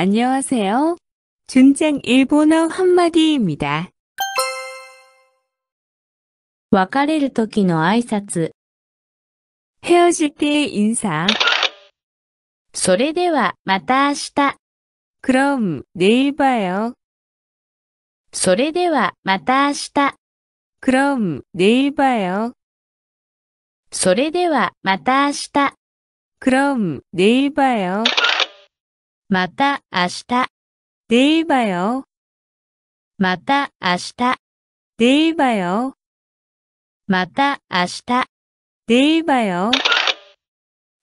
안녕하세요준쟁일본어한마디입니다別れる時の挨拶。헤어질때의인사それでは、また明日。그럼내일봐요それでは、また明日。그럼내일봐요それでは、また明日。그럼내일봐요 마타 아시타 내일 봐요. 마타 아시타 내일 봐요. 마타 아시타 내일 봐요.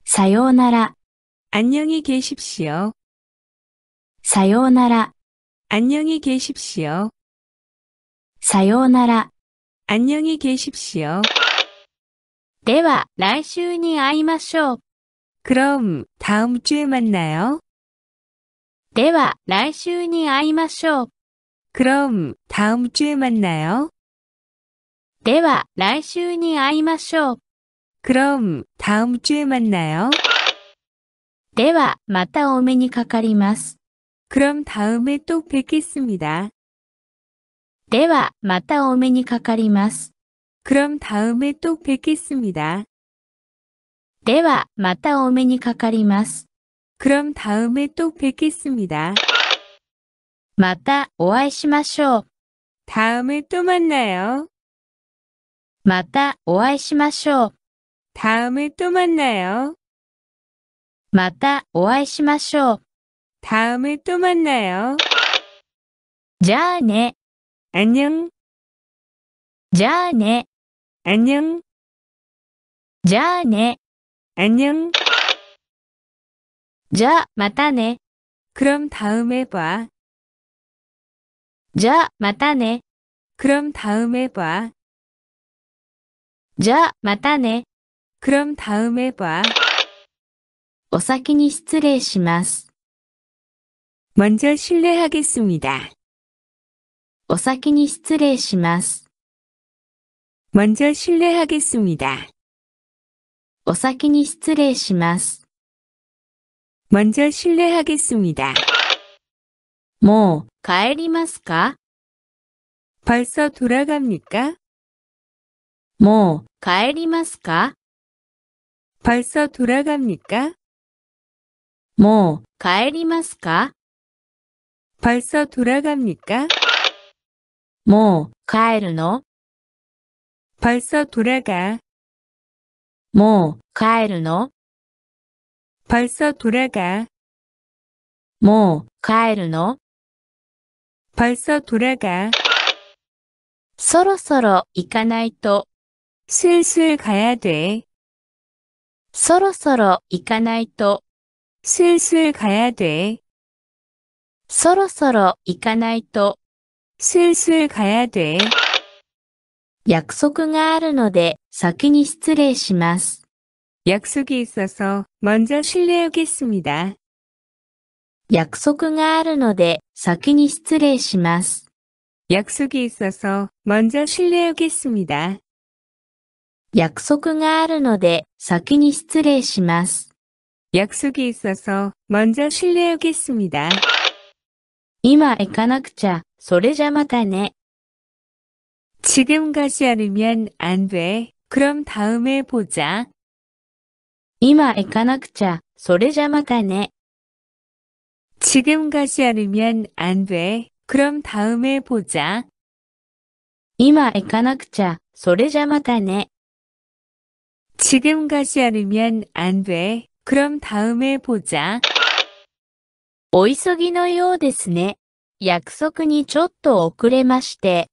사요나라 안녕히 계십시오. 사요나라 안녕히 계십시오. 사요나라 안녕히 계십시오. では来週に会いましょう。 그럼 다음 주에 만나요. では、来週に会いましょう。그럼다음주에만나요では、来週に会いましょう。그럼다음주에만나요では、またお目にかかります。그럼다음에또뵙겠습니다では、またお目にかかります。그럼다음에또뵙겠습니다では、またお目にかかります。 그럼 다음에 또 뵙겠습니다. またお会いしましょう。 다음에 또 만나요. またお会いしましょう。 다음에 또 만나요. またお会いしましょう。 다음에 또 만나요. じゃあね、 안녕, じゃあね、 안녕, じゃあね。 안녕. じゃ, 마타네. 그럼 다음에 봐. 자, 마타네. 그럼 다음에 봐. 자, 마타네. 그럼 다음에 봐. お先に失礼します. 먼저 실례하겠습니다. お先に失礼します. 먼저 실례하겠습니다. お先に失礼します. 먼저 실례하겠습니다. 뭐, 가에리마스까? 벌써 돌아갑니까? 뭐, 뭐 가에리마스까? 벌써 돌아갑니까? 뭐, 가에리마스까? 벌써 돌아갑니까? 뭐, 가에르노? 벌써 돌아가. 뭐, 가에르노? 벌써돌아가もう帰るの벌써돌아가そろそろ行かないと。슬슬가야돼そろそろ行かないと。슬슬가야돼そろそろ行かないと。슬슬가야돼約束があるので先に失礼します。 약속이 있어서 먼저 실례하겠습니다. 약속があるので先に失礼します. 약속이 있어서 먼저 실례하겠습니다. 약속があるので先に失礼します. 약속이 있어서 먼저 실례하겠습니다. 今行かなくちゃ、それじゃまたね. 지금 가지 않으면 안 돼. 그럼 다음에 보자. 今行かなくちゃ、それじゃまたね。 지금 가지 않으면 안 돼. 그럼 다음에 보자. 今行かなくちゃ、それじゃまたね。 지금 가지 않으면 안 돼. 그럼 다음에 보자. お急ぎのようですね。約束にちょっと遅れまして。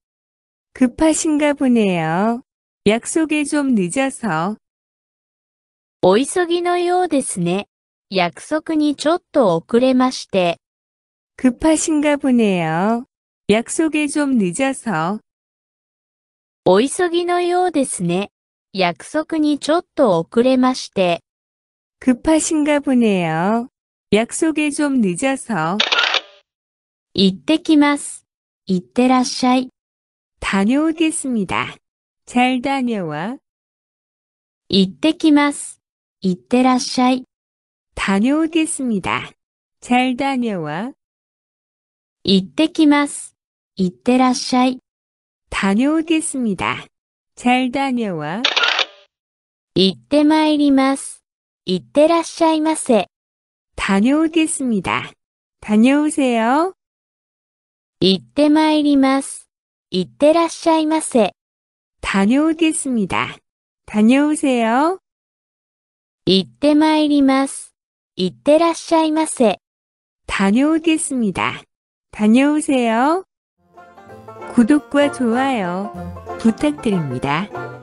급하신가 보네요. 약속에 좀 늦어서. お急ぎのようですね。約束にちょっと遅れまして。급하신가보네 요。 約束에좀늦어 서。 お急ぎのようですね。約束にちょっと遅れまして。급하신가보네요約束에좀늦어 서。 行ってきます。行ってらっしゃい。다녀오겠습니 다。 잘다녀 와。 行ってきます。 이때라샤이. 다녀오겠습니다. 잘 다녀와. 이때키마스. 이때라샤이. 다녀오겠습니다. 잘 다녀와. 이때마이리마스. 이때라샤이마세. 다녀오겠습니다. 다녀오세요. 이때마이리마스. 이때라샤이마세. 다녀오겠습니다. 다녀오세요. 이때 마이리마스. 이때라샤이마세. 다녀오겠습니다. 다녀오세요. 구독과 좋아요 부탁드립니다.